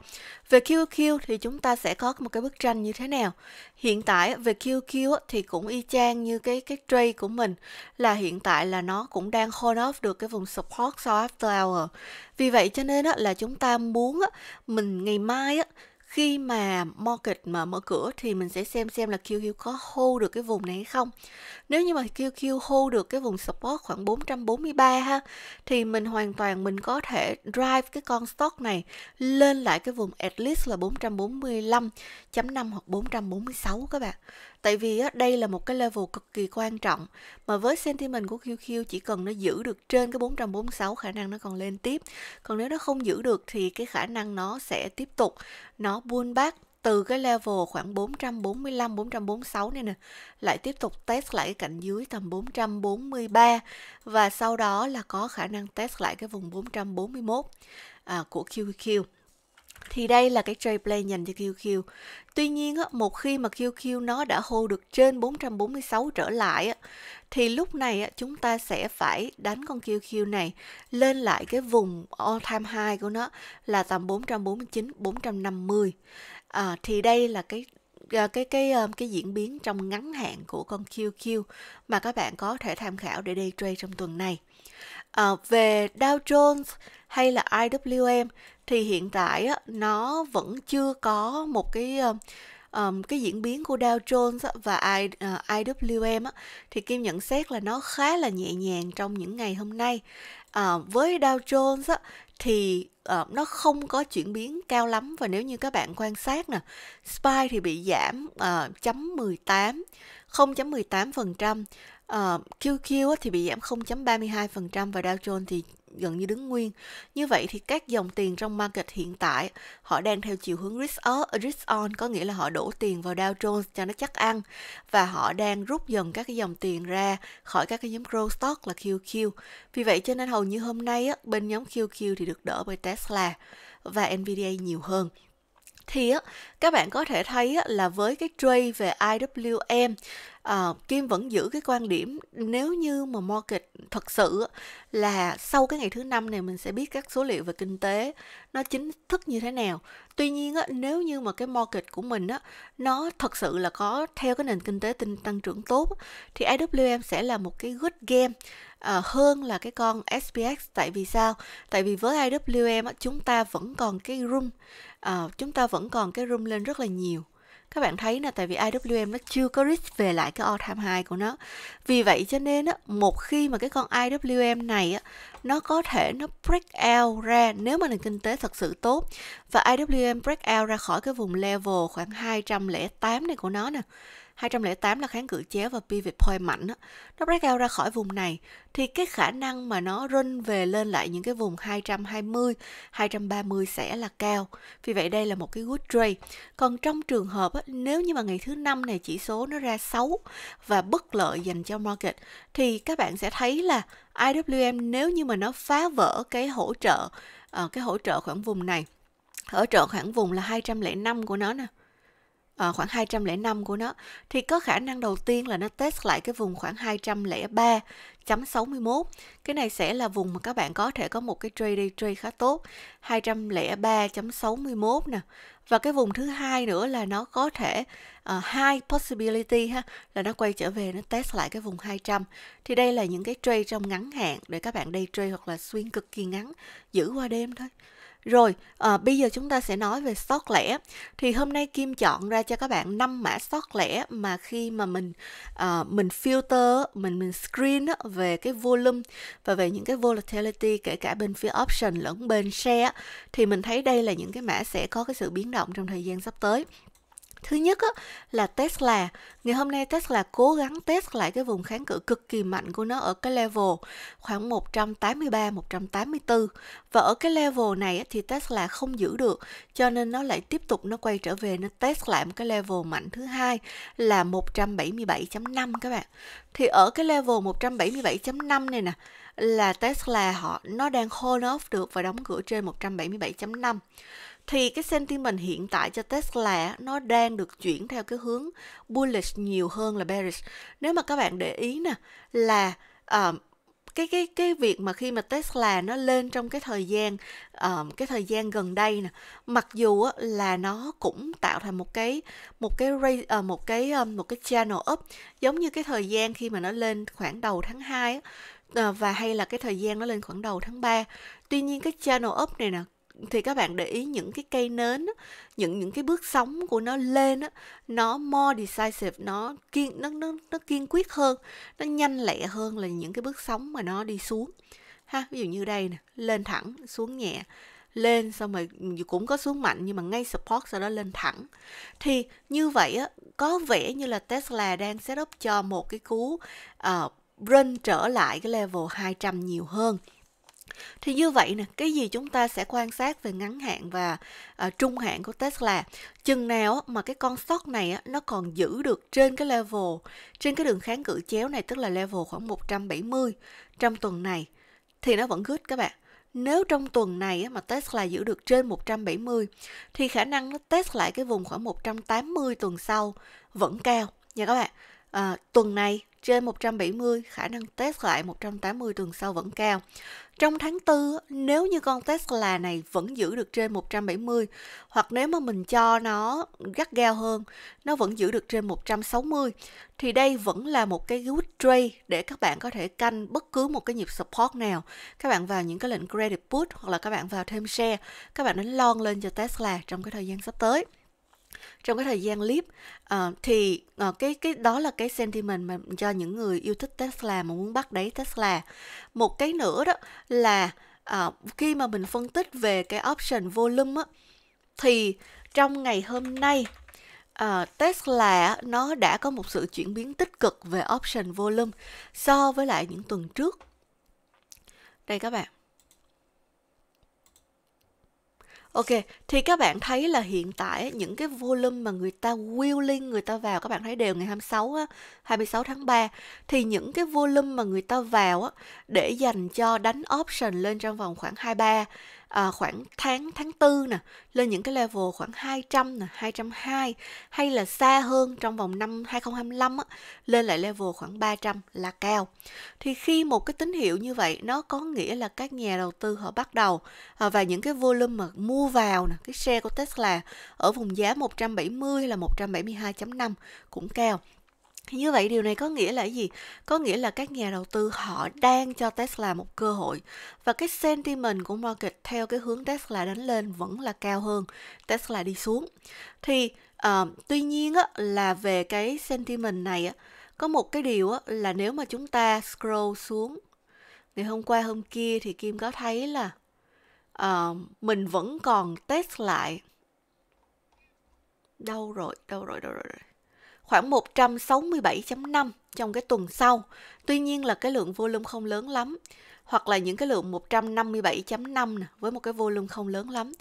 Về QQ thì chúng ta sẽ có một cái bức tranh như thế nào. Hiện tại về QQ thì cũng y chang như cái cái tray của mình là hiện tại là nó cũng đang hold off được cái vùng support sau after hour. Vì vậy cho nên là chúng ta muốn mình ngày mai khi mà market mà mở cửa thì mình sẽ xem xem là QQ có hold được cái vùng này hay không. Nếu như mà QQ hold được cái vùng support khoảng 443 ha thì mình hoàn toàn mình có thể drive cái con stock này lên lại cái vùng at least là 445.5 hoặc 446 các bạn tại vì đây là một cái level cực kỳ quan trọng mà với sentiment của QQ chỉ cần nó giữ được trên cái 446 khả năng nó còn lên tiếp còn nếu nó không giữ được thì cái khả năng nó sẽ tiếp tục nó buôn bác từ cái level khoảng 445 446 này nè lại tiếp tục test lại cái cạnh dưới tầm 443 và sau đó là có khả năng test lại cái vùng 441 à, của QQQ thì đây là cái trade play dành cho QQ. Tuy nhiên, một khi mà QQ nó đã hô được trên 446 trở lại, thì lúc này chúng ta sẽ phải đánh con QQ này lên lại cái vùng all time high của nó là tầm 449, 450. À, thì đây là cái à, cái cái cái, à, cái diễn biến trong ngắn hạn của con QQ mà các bạn có thể tham khảo để day trade trong tuần này. À, về Dow Jones hay là IWM thì hiện tại nó vẫn chưa có một cái um, cái diễn biến của Dow Jones và I, ờ, IWM thì Kim nhận xét là nó khá là nhẹ nhàng trong những ngày hôm nay. Uh, với Dow Jones thì uh, nó không có chuyển biến cao lắm và nếu như các bạn quan sát nè, SPY thì bị giảm uh, 0.18 0.18%. Uh, QQ thì bị giảm 0.32% và Dow Jones thì gần như đứng nguyên. Như vậy thì các dòng tiền trong market hiện tại họ đang theo chiều hướng risk on, risk on có nghĩa là họ đổ tiền vào Dow Jones cho nó chắc ăn và họ đang rút dần các cái dòng tiền ra khỏi các cái nhóm growth stock là QQ. Vì vậy cho nên hầu như hôm nay á, bên nhóm QQ thì được đỡ bởi Tesla và Nvidia nhiều hơn thì á, các bạn có thể thấy á, là với cái trade về IWM à, ờ, Kim vẫn giữ cái quan điểm nếu như mà market thật sự là sau cái ngày thứ năm này mình sẽ biết các số liệu về kinh tế nó chính thức như thế nào tuy nhiên á, nếu như mà cái market của mình á, nó thật sự là có theo cái nền kinh tế tinh tăng trưởng tốt thì IWM sẽ là một cái good game à, hơn là cái con SPX tại vì sao tại vì với IWM á, chúng ta vẫn còn cái room à, chúng ta vẫn còn cái room lên rất là nhiều các bạn thấy là tại vì IWM nó chưa có risk về lại cái all time high của nó vì vậy cho nên á, một khi mà cái con IWM này á, nó có thể nó break out ra nếu mà nền kinh tế thật sự tốt và IWM break out ra khỏi cái vùng level khoảng 208 này của nó nè 208 là kháng cự chéo và pivot point mạnh đó. nó breakout ra khỏi vùng này thì cái khả năng mà nó run về lên lại những cái vùng 220, 230 sẽ là cao. Vì vậy đây là một cái good trade. Còn trong trường hợp nếu như mà ngày thứ năm này chỉ số nó ra xấu và bất lợi dành cho market thì các bạn sẽ thấy là IWM nếu như mà nó phá vỡ cái hỗ trợ ờ, cái hỗ trợ khoảng vùng này hỗ trợ khoảng vùng là 205 của nó nè À, khoảng 205 của nó thì có khả năng đầu tiên là nó test lại cái vùng khoảng 203.61 cái này sẽ là vùng mà các bạn có thể có một cái trade đi trade khá tốt 203.61 nè và cái vùng thứ hai nữa là nó có thể uh, possibility ha là nó quay trở về nó test lại cái vùng 200 thì đây là những cái trade trong ngắn hạn để các bạn day trade hoặc là xuyên cực kỳ ngắn giữ qua đêm thôi rồi, à, bây giờ chúng ta sẽ nói về stock lẻ. Thì hôm nay Kim chọn ra cho các bạn 5 mã stock lẻ mà khi mà mình à, mình filter, mình mình screen về cái volume và về những cái volatility kể cả bên phía option lẫn bên share thì mình thấy đây là những cái mã sẽ có cái sự biến động trong thời gian sắp tới. Thứ nhất á, là Tesla. Ngày hôm nay Tesla cố gắng test lại cái vùng kháng cự cực kỳ mạnh của nó ở cái level khoảng 183 184. Và ở cái level này thì Tesla không giữ được cho nên nó lại tiếp tục nó quay trở về nó test lại một cái level mạnh thứ hai là 177.5 các bạn. Thì ở cái level 177.5 này nè là Tesla họ nó đang hold off được và đóng cửa trên 177.5 thì cái sentiment hiện tại cho Tesla nó đang được chuyển theo cái hướng bullish nhiều hơn là bearish. Nếu mà các bạn để ý nè là uh, cái cái cái việc mà khi mà Tesla nó lên trong cái thời gian uh, cái thời gian gần đây nè mặc dù á, là nó cũng tạo thành một cái một cái uh, một cái um, một cái channel up giống như cái thời gian khi mà nó lên khoảng đầu tháng 2 á, và hay là cái thời gian nó lên khoảng đầu tháng 3. Tuy nhiên cái channel up này nè thì các bạn để ý những cái cây nến những những cái bước sóng của nó lên á, nó more decisive nó kiên nó nó nó kiên quyết hơn nó nhanh lẹ hơn là những cái bước sóng mà nó đi xuống ha ví dụ như đây nè lên thẳng xuống nhẹ lên xong rồi cũng có xuống mạnh nhưng mà ngay support sau đó lên thẳng thì như vậy á, có vẻ như là Tesla đang set up cho một cái cú uh, run trở lại cái level 200 nhiều hơn thì như vậy nè cái gì chúng ta sẽ quan sát về ngắn hạn và à, trung hạn của Tesla chừng nào mà cái con stock này á, nó còn giữ được trên cái level trên cái đường kháng cự chéo này tức là level khoảng 170 trong tuần này thì nó vẫn good các bạn nếu trong tuần này mà Tesla giữ được trên 170 thì khả năng nó test lại cái vùng khoảng 180 tuần sau vẫn cao nha các bạn à, tuần này trên 170, khả năng test lại 180 tuần sau vẫn cao. Trong tháng 4, nếu như con Tesla này vẫn giữ được trên 170, hoặc nếu mà mình cho nó gắt gao hơn, nó vẫn giữ được trên 160, thì đây vẫn là một cái good trade để các bạn có thể canh bất cứ một cái nhịp support nào. Các bạn vào những cái lệnh credit put hoặc là các bạn vào thêm share, các bạn đánh lon lên cho Tesla trong cái thời gian sắp tới trong cái thời gian clip uh, thì uh, cái cái đó là cái sentiment mà cho những người yêu thích Tesla mà muốn bắt đấy Tesla một cái nữa đó là uh, khi mà mình phân tích về cái option volume á, thì trong ngày hôm nay uh, Tesla nó đã có một sự chuyển biến tích cực về option volume so với lại những tuần trước đây các bạn Ok, thì các bạn thấy là hiện tại những cái volume mà người ta willing người ta vào các bạn thấy đều ngày 26 á, 26 tháng 3 thì những cái volume mà người ta vào á để dành cho đánh option lên trong vòng khoảng 2-3 à, khoảng tháng tháng tư nè lên những cái level khoảng 200 nè 220 hay là xa hơn trong vòng năm 2025 á, lên lại level khoảng 300 là cao thì khi một cái tín hiệu như vậy nó có nghĩa là các nhà đầu tư họ bắt đầu à, và những cái volume mà mua vào nè cái share của Tesla ở vùng giá 170 hay là 172.5 cũng cao như vậy điều này có nghĩa là gì? Có nghĩa là các nhà đầu tư họ đang cho Tesla một cơ hội và cái sentiment của market theo cái hướng Tesla đánh lên vẫn là cao hơn Tesla đi xuống. Thì uh, tuy nhiên á, là về cái sentiment này á, có một cái điều á, là nếu mà chúng ta scroll xuống ngày hôm qua hôm kia thì Kim có thấy là uh, mình vẫn còn test lại đâu rồi đâu rồi đâu rồi, đâu rồi khoảng 167.5 trong cái tuần sau. Tuy nhiên là cái lượng volume không lớn lắm hoặc là những cái lượng 157.5 nè, với một cái volume không lớn lắm.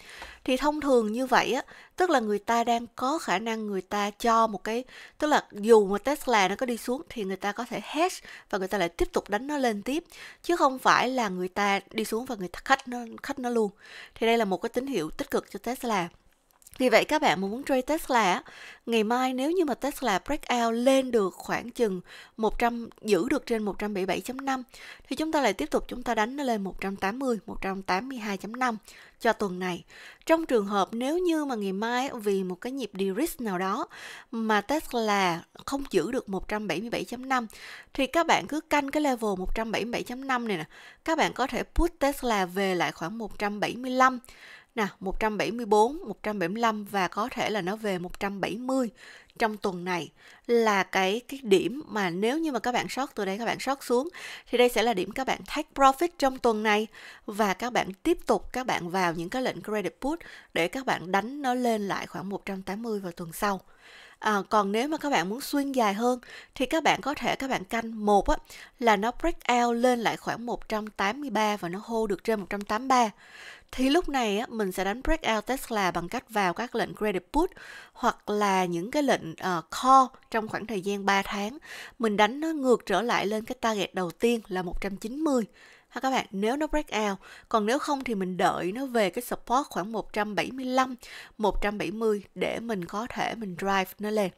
Thì thông thường như vậy á, tức là người ta đang có khả năng người ta cho một cái tức là dù mà Tesla nó có đi xuống thì người ta có thể hedge và người ta lại tiếp tục đánh nó lên tiếp chứ không phải là người ta đi xuống và người ta khách nó khách nó luôn. Thì đây là một cái tín hiệu tích cực cho Tesla vì vậy các bạn muốn trade Tesla ngày mai nếu như mà Tesla breakout lên được khoảng chừng 100 giữ được trên 177.5 thì chúng ta lại tiếp tục chúng ta đánh nó lên 180 182.5 cho tuần này. Trong trường hợp nếu như mà ngày mai vì một cái nhịp de-risk nào đó mà Tesla không giữ được 177.5 thì các bạn cứ canh cái level 177.5 này nè, các bạn có thể put Tesla về lại khoảng 175 nè 174, 175 và có thể là nó về 170 trong tuần này là cái cái điểm mà nếu như mà các bạn sót từ đây các bạn sót xuống thì đây sẽ là điểm các bạn take profit trong tuần này và các bạn tiếp tục các bạn vào những cái lệnh credit put để các bạn đánh nó lên lại khoảng 180 vào tuần sau. À, còn nếu mà các bạn muốn xuyên dài hơn thì các bạn có thể các bạn canh một á, là nó break out lên lại khoảng 183 và nó hold được trên 183 thì lúc này á, mình sẽ đánh breakout Tesla bằng cách vào các lệnh credit put hoặc là những cái lệnh uh, call trong khoảng thời gian 3 tháng. Mình đánh nó ngược trở lại lên cái target đầu tiên là 190 ha các bạn nếu nó break out còn nếu không thì mình đợi nó về cái support khoảng 175 170 để mình có thể mình drive nó lên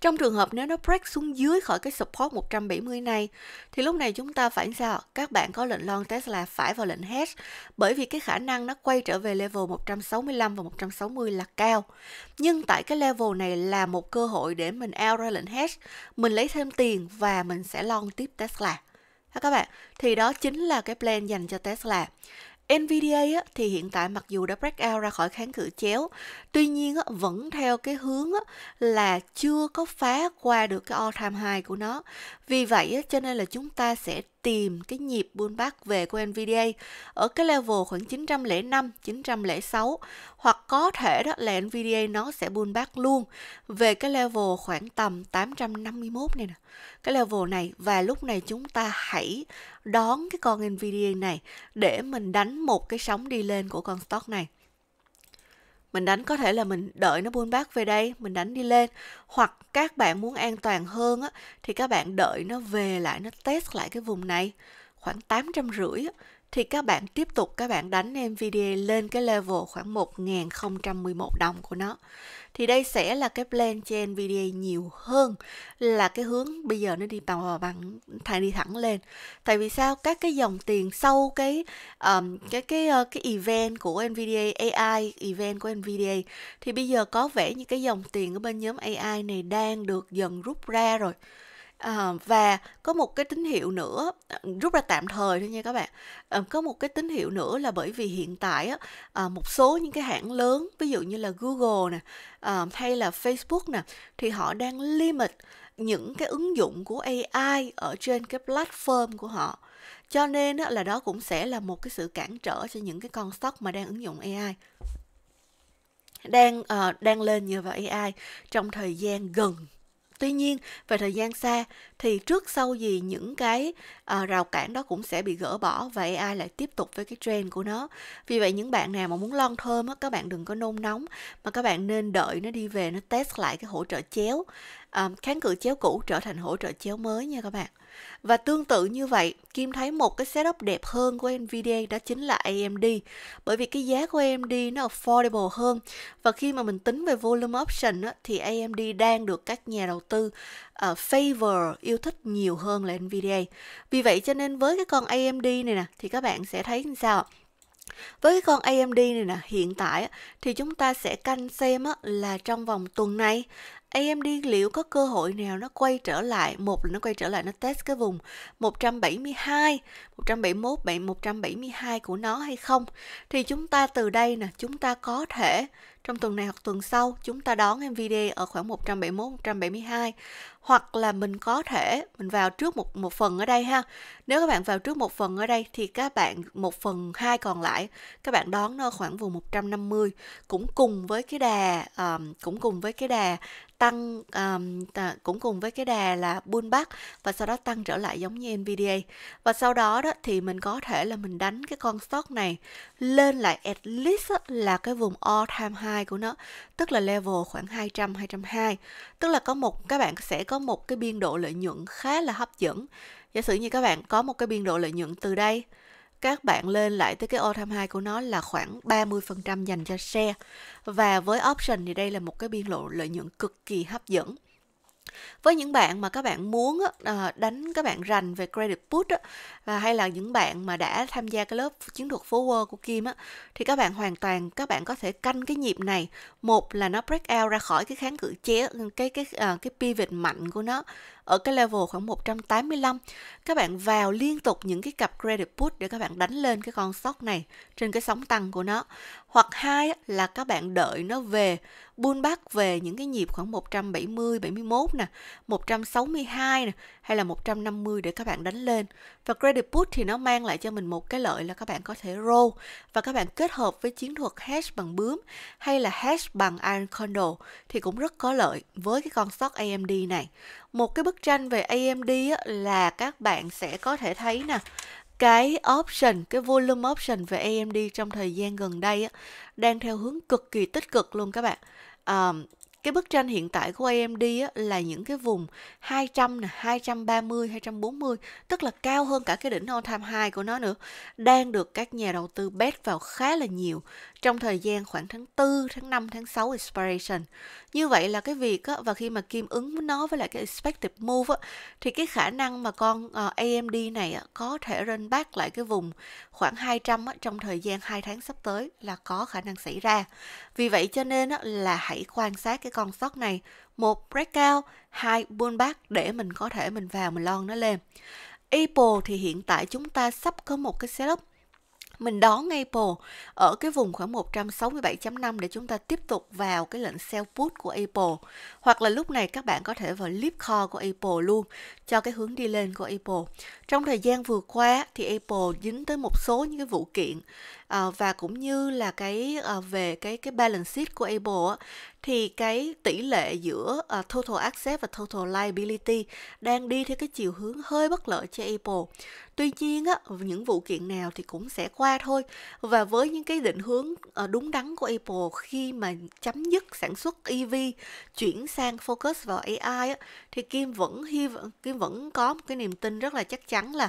trong trường hợp nếu nó break xuống dưới khỏi cái support 170 này thì lúc này chúng ta phải sao? Các bạn có lệnh long Tesla phải vào lệnh hedge bởi vì cái khả năng nó quay trở về level 165 và 160 là cao. Nhưng tại cái level này là một cơ hội để mình out ra lệnh hedge, mình lấy thêm tiền và mình sẽ long tiếp Tesla. Các bạn, thì đó chính là cái plan dành cho Tesla. NVDA thì hiện tại mặc dù đã break out ra khỏi kháng cự chéo, tuy nhiên vẫn theo cái hướng là chưa có phá qua được cái all time high của nó. Vì vậy cho nên là chúng ta sẽ tìm cái nhịp buôn pullback về của NVDA ở cái level khoảng 905, 906 hoặc có thể đó là NVDA nó sẽ buôn pullback luôn về cái level khoảng tầm 851 này nè. Cái level này và lúc này chúng ta hãy đón cái con NVDA này để mình đánh một cái sóng đi lên của con stock này mình đánh có thể là mình đợi nó buôn bác về đây mình đánh đi lên hoặc các bạn muốn an toàn hơn á, thì các bạn đợi nó về lại nó test lại cái vùng này khoảng tám trăm rưỡi thì các bạn tiếp tục các bạn đánh NVDA lên cái level khoảng 1.011 đồng của nó. Thì đây sẽ là cái plan cho NVDA nhiều hơn là cái hướng bây giờ nó đi bằng bằng thầy đi thẳng lên. Tại vì sao? Các cái dòng tiền sau cái um, cái cái ờ, cái event của NVDA AI event của NVDA thì bây giờ có vẻ như cái dòng tiền ở bên nhóm AI này đang được dần rút ra rồi à, và có một cái tín hiệu nữa ờ, rút ra tạm thời thôi nha các bạn à, có một cái tín hiệu nữa là bởi vì hiện tại á, à, một số những cái hãng lớn ví dụ như là Google nè à, hay là Facebook nè thì họ đang limit những cái ứng dụng của AI ở trên cái platform của họ cho nên á, là đó cũng sẽ là một cái sự cản trở cho những cái con stock mà đang ứng dụng AI đang uh, đang lên nhờ vào AI trong thời gian gần Tuy nhiên, về thời gian xa thì trước sau gì những cái uh, rào cản đó cũng sẽ bị gỡ bỏ và AI lại tiếp tục với cái trend của nó. Vì vậy những bạn nào mà muốn lon thơm á, các bạn đừng có nôn nóng mà các bạn nên đợi nó đi về nó test lại cái hỗ trợ chéo, um, kháng cự chéo cũ trở thành hỗ trợ chéo mới nha các bạn. Và tương tự như vậy, Kim thấy một cái setup đẹp hơn của Nvidia đó chính là AMD bởi vì cái giá của AMD nó affordable hơn và khi mà mình tính về volume option á, thì AMD đang được các nhà đầu tư uh, favor yêu thích nhiều hơn là Nvidia. Vì vậy cho nên với cái con AMD này nè thì các bạn sẽ thấy như sao với cái con AMD này nè, hiện tại thì chúng ta sẽ canh xem là trong vòng tuần này AMD liệu có cơ hội nào nó quay trở lại một là nó quay trở lại nó test cái vùng 172 171 172 của nó hay không thì chúng ta từ đây nè chúng ta có thể trong tuần này hoặc tuần sau, chúng ta đón MVD ở khoảng 171-172 hoặc là mình có thể mình vào trước một một phần ở đây ha. Nếu các bạn vào trước một phần ở đây thì các bạn một phần hai còn lại các bạn đón nó khoảng vùng 150 cũng cùng với cái đà um, cũng cùng với cái đà tăng um, à, cũng cùng với cái đà là pullback và sau đó tăng trở lại giống như NVDA và sau đó đó thì mình có thể là mình đánh cái con stock này lên lại at least là cái vùng all time high 2 của nó, tức là level khoảng 200 202, tức là có một các bạn sẽ có một cái biên độ lợi nhuận khá là hấp dẫn. Giả sử như các bạn có một cái biên độ lợi nhuận từ đây các bạn lên lại tới cái all time high của nó là khoảng 30% dành cho share. Và với option thì đây là một cái biên độ lợi nhuận cực kỳ hấp dẫn với những bạn mà các bạn muốn ờ, đánh các bạn rành về credit put và hay là những bạn mà đã tham gia cái lớp chiến thuật phố Wall của Kim thì các bạn hoàn toàn các bạn có thể canh cái nhịp này một là nó break out ra khỏi cái kháng cự chế cái cái ờ, cái pivot mạnh của nó ở cái level khoảng 185 các bạn vào liên tục những cái cặp credit put để các bạn đánh lên cái con stock này trên cái sóng tăng của nó hoặc hai là các bạn đợi nó về buôn back về những cái nhịp khoảng 170 71 nè 162 nè hay là 150 để các bạn đánh lên. Và credit put thì nó mang lại cho mình một cái lợi là các bạn có thể roll và các bạn kết hợp với chiến thuật hash bằng bướm hay là hash bằng iron condor thì cũng rất có lợi với cái con stock AMD này. Một cái bức tranh về AMD là các bạn sẽ có thể thấy nè cái option, cái volume option về AMD trong thời gian gần đây á, đang theo hướng cực kỳ tích cực luôn các bạn. Um, cái bức tranh hiện tại của AMD á, là những cái vùng 200 nè, 230, 240, tức là cao hơn cả cái đỉnh all time high của nó nữa, đang được các nhà đầu tư bet vào khá là nhiều trong thời gian khoảng tháng 4, tháng 5, tháng 6 expiration. Như vậy là cái việc á, và khi mà Kim ứng với nó với lại cái expected move á, thì cái khả năng mà con uh, ờ, AMD này á, có thể rên back lại cái vùng khoảng 200 á, trong thời gian 2 tháng sắp tới là có khả năng xảy ra. Vì vậy cho nên á, là hãy quan sát cái con sót này một breakout hai pullback để mình có thể mình vào mình lon nó lên Apple thì hiện tại chúng ta sắp có một cái setup mình đón Apple ở cái vùng khoảng 167.5 để chúng ta tiếp tục vào cái lệnh sell put của Apple. Hoặc là lúc này các bạn có thể vào clip call của Apple luôn cho cái hướng đi lên của Apple. Trong thời gian vừa qua thì Apple dính tới một số những cái vụ kiện Ờ, và cũng như là cái ờ, về cái cái balance sheet của Apple thì cái tỷ lệ giữa ờ, total asset và total liability đang đi theo cái chiều hướng hơi bất lợi cho Apple. Tuy nhiên á, những vụ kiện nào thì cũng sẽ qua thôi và với những cái định hướng đúng đắn của Apple khi mà chấm dứt sản xuất EV chuyển sang focus vào AI á, thì Kim vẫn hy vọng Kim vẫn có một cái niềm tin rất là chắc chắn là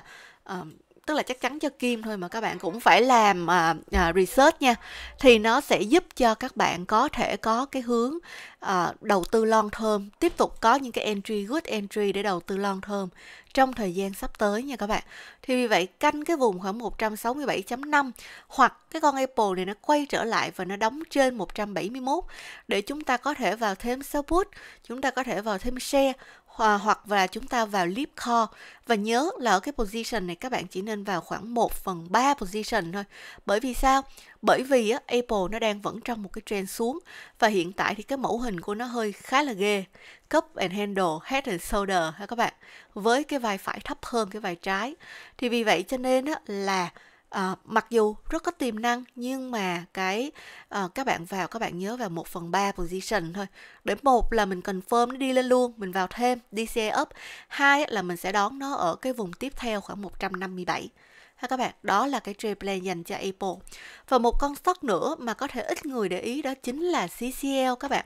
tức là chắc chắn cho kim thôi mà các bạn cũng phải làm à, à, research nha thì nó sẽ giúp cho các bạn có thể có cái hướng à, đầu tư long term tiếp tục có những cái entry good entry để đầu tư long term trong thời gian sắp tới nha các bạn thì vì vậy canh cái vùng khoảng 167.5 hoặc cái con Apple này nó quay trở lại và nó đóng trên 171 để chúng ta có thể vào thêm support chúng ta có thể vào thêm share hoặc là chúng ta vào leap call và nhớ là ở cái position này các bạn chỉ nên vào khoảng 1 phần 3 position thôi bởi vì sao bởi vì á, Apple nó đang vẫn trong một cái trend xuống và hiện tại thì cái mẫu hình của nó hơi khá là ghê cup and handle head and shoulder ha các bạn với cái vai phải thấp hơn cái vai trái thì vì vậy cho nên á, là à, mặc dù rất có tiềm năng nhưng mà cái à, các bạn vào các bạn nhớ vào 1 phần 3 position thôi để một là mình confirm nó đi lên luôn mình vào thêm đi xe up hai là mình sẽ đón nó ở cái vùng tiếp theo khoảng 157 ha các bạn đó là cái trade plan dành cho Apple và một con stock nữa mà có thể ít người để ý đó chính là CCL các bạn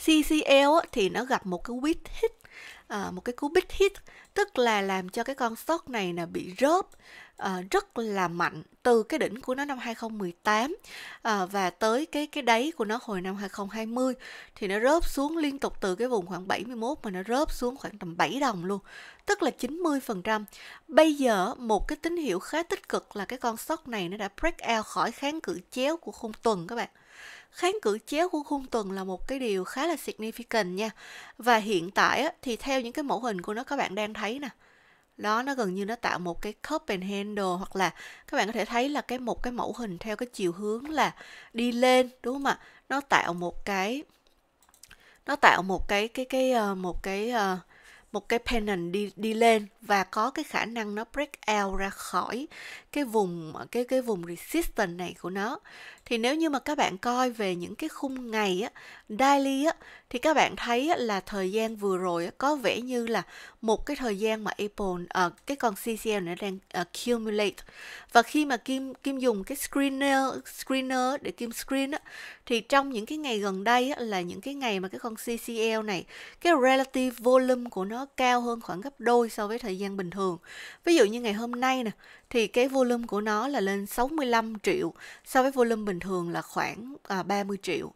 CCL thì nó gặp một cái width hit à, một cái cú big hit tức là làm cho cái con stock này là bị rớt uh, ờ, rất là mạnh từ cái đỉnh của nó năm 2018 uh, ờ, và tới cái cái đáy của nó hồi năm 2020 thì nó rớt xuống liên tục từ cái vùng khoảng 71 mà nó rớt xuống khoảng tầm 7 đồng luôn tức là 90%. Bây giờ một cái tín hiệu khá tích cực là cái con stock này nó đã break out khỏi kháng cự chéo của khung tuần các bạn kháng cử chéo của khung tuần là một cái điều khá là significant nha và hiện tại thì theo những cái mẫu hình của nó các bạn đang thấy nè đó nó gần như nó tạo một cái cup and handle hoặc là các bạn có thể thấy là cái một cái mẫu hình theo cái chiều hướng là đi lên đúng không ạ nó tạo một cái nó tạo một cái cái cái ờ, một cái ờ, một cái pennant đi đi lên và có cái khả năng nó break out ra khỏi cái vùng cái cái vùng resistance này của nó thì nếu như mà các bạn coi về những cái khung ngày á daily á thì các bạn thấy là thời gian vừa rồi có vẻ như là một cái thời gian mà Apple uh, cái con CCL này đang ờ, accumulate và khi mà Kim Kim dùng cái screener screener để Kim screen thì trong những cái ngày gần đây là những cái ngày mà cái con CCL này cái relative volume của nó cao hơn khoảng gấp đôi so với thời gian bình thường. Ví dụ như ngày hôm nay nè thì cái volume của nó là lên 65 triệu so với volume bình thường là khoảng à, ờ, 30 triệu.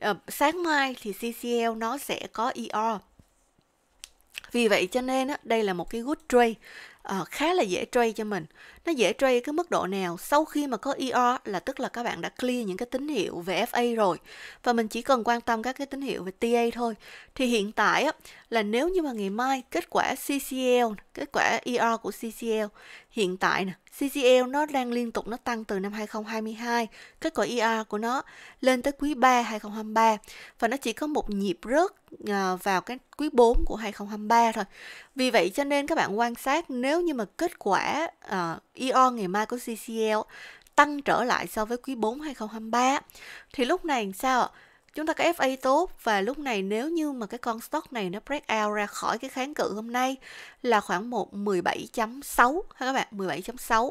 Ờ, sáng mai thì CCL nó sẽ có ER vì vậy cho nên đây là một cái good trade uh, khá là dễ trade cho mình nó dễ trade cái mức độ nào sau khi mà có ER là tức là các bạn đã clear những cái tín hiệu về FA rồi và mình chỉ cần quan tâm các cái tín hiệu về TA thôi thì hiện tại á, là nếu như mà ngày mai kết quả CCL kết quả ER của CCL hiện tại nè, CCL nó đang liên tục nó tăng từ năm 2022, kết quả ER của nó lên tới quý 3 2023 và nó chỉ có một nhịp rớt à, vào cái quý 4 của 2023 thôi. Vì vậy cho nên các bạn quan sát nếu như mà kết quả uh, ER ngày mai của CCL tăng trở lại so với quý 4 2023 thì lúc này sao ạ? chúng ta có FA tốt và lúc này nếu như mà cái con stock này nó break out ra khỏi cái kháng cự hôm nay là khoảng một 17.6 ha các bạn 17.6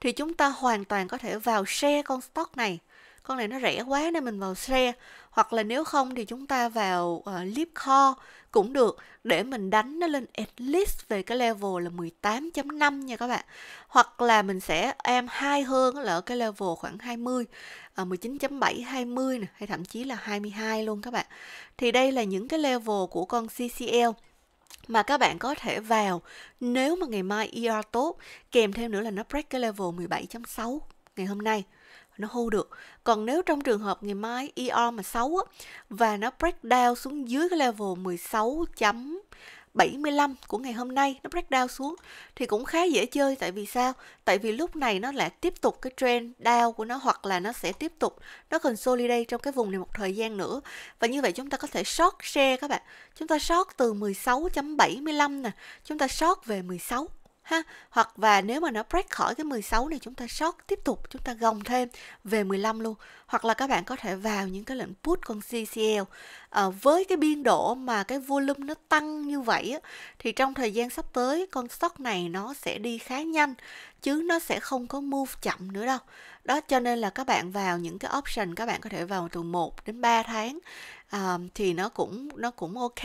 thì chúng ta hoàn toàn có thể vào share con stock này con này nó rẻ quá nên mình vào share hoặc là nếu không thì chúng ta vào uh, ờ, clip call cũng được để mình đánh nó lên at least về cái level là 18.5 nha các bạn hoặc là mình sẽ em hai hơn là ở cái level khoảng 20 19.7 20 này, hay thậm chí là 22 luôn các bạn thì đây là những cái level của con CCL mà các bạn có thể vào nếu mà ngày mai ER tốt kèm thêm nữa là nó break cái level 17.6 ngày hôm nay nó hô được còn nếu trong trường hợp ngày mai ER mà xấu á, và nó break down xuống dưới cái level 16 75 của ngày hôm nay nó break down xuống thì cũng khá dễ chơi tại vì sao? Tại vì lúc này nó lại tiếp tục cái trend down của nó hoặc là nó sẽ tiếp tục nó cần consolidate trong cái vùng này một thời gian nữa. Và như vậy chúng ta có thể short share các bạn. Chúng ta short từ 16.75 nè, chúng ta short về 16 ha hoặc và nếu mà nó break khỏi cái 16 này chúng ta short tiếp tục chúng ta gồng thêm về 15 luôn hoặc là các bạn có thể vào những cái lệnh put con CCL à, ờ, với cái biên độ mà cái volume nó tăng như vậy á, thì trong thời gian sắp tới con stock này nó sẽ đi khá nhanh chứ nó sẽ không có move chậm nữa đâu đó cho nên là các bạn vào những cái option các bạn có thể vào từ 1 đến 3 tháng à, thì nó cũng nó cũng ok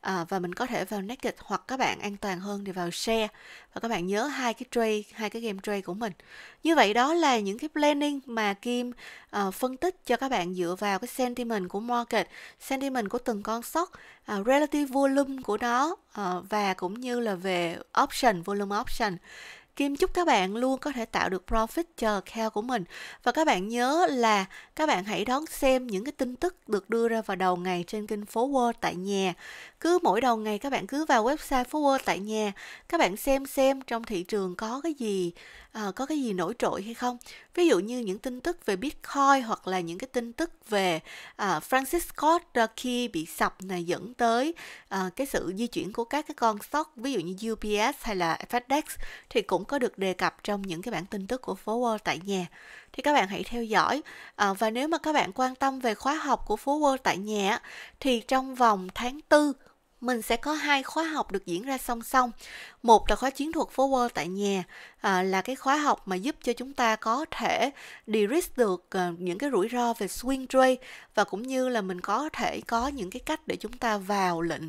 à, và mình có thể vào naked hoặc các bạn an toàn hơn thì vào share và các bạn nhớ hai cái tray hai cái game tray của mình như vậy đó là những cái planning mà kim à, phân tích cho các bạn dựa vào cái sentiment của market sentiment của từng con stock à, relative volume của nó à, và cũng như là về option volume option Kim chúc các bạn luôn có thể tạo được profit cho account của mình và các bạn nhớ là các bạn hãy đón xem những cái tin tức được đưa ra vào đầu ngày trên kênh Phố World tại nhà. Cứ mỗi đầu ngày các bạn cứ vào website Phố World tại nhà, các bạn xem xem trong thị trường có cái gì à, có cái gì nổi trội hay không ví dụ như những tin tức về bitcoin hoặc là những cái tin tức về à, francis scott khi bị sập này dẫn tới à, cái sự di chuyển của các cái con stock ví dụ như ups hay là fedex thì cũng có được đề cập trong những cái bản tin tức của phố wall tại nhà thì các bạn hãy theo dõi à, và nếu mà các bạn quan tâm về khóa học của phố wall tại nhà thì trong vòng tháng 4 mình sẽ có hai khóa học được diễn ra song song. Một là khóa chiến thuật phố Wall tại nhà à, là cái khóa học mà giúp cho chúng ta có thể de-risk được à, những cái rủi ro về swing trade và cũng như là mình có thể có những cái cách để chúng ta vào lệnh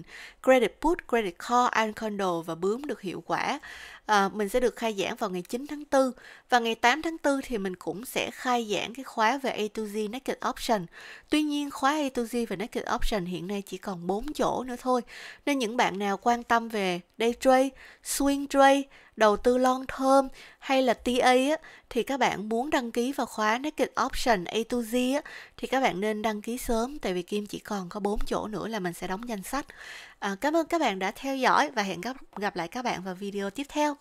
credit put, credit call, and candle và bướm được hiệu quả. À, mình sẽ được khai giảng vào ngày 9 tháng 4 và ngày 8 tháng 4 thì mình cũng sẽ khai giảng cái khóa về A to Z Naked Option. Tuy nhiên khóa A to Z và Naked Option hiện nay chỉ còn 4 chỗ nữa thôi. Nên những bạn nào quan tâm về day trade, swing trade đầu tư long term hay là TA á, thì các bạn muốn đăng ký vào khóa Naked Option A to Z á, thì các bạn nên đăng ký sớm tại vì Kim chỉ còn có 4 chỗ nữa là mình sẽ đóng danh sách. À, cảm ơn các bạn đã theo dõi và hẹn gặp, gặp lại các bạn vào video tiếp theo.